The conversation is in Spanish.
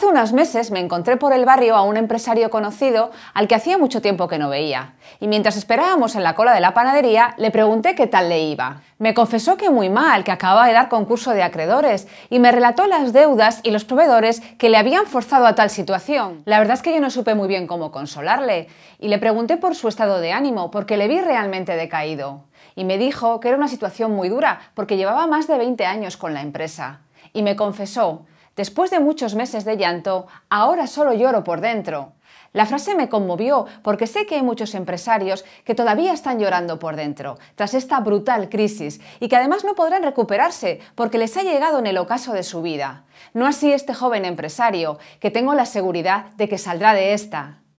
Hace unos meses me encontré por el barrio a un empresario conocido al que hacía mucho tiempo que no veía, y mientras esperábamos en la cola de la panadería le pregunté qué tal le iba. Me confesó que muy mal, que acababa de dar concurso de acreedores, y me relató las deudas y los proveedores que le habían forzado a tal situación. La verdad es que yo no supe muy bien cómo consolarle, y le pregunté por su estado de ánimo, porque le vi realmente decaído. Y me dijo que era una situación muy dura, porque llevaba más de 20 años con la empresa. Y me confesó, Después de muchos meses de llanto, ahora solo lloro por dentro. La frase me conmovió porque sé que hay muchos empresarios que todavía están llorando por dentro, tras esta brutal crisis, y que además no podrán recuperarse porque les ha llegado en el ocaso de su vida. No así este joven empresario, que tengo la seguridad de que saldrá de esta.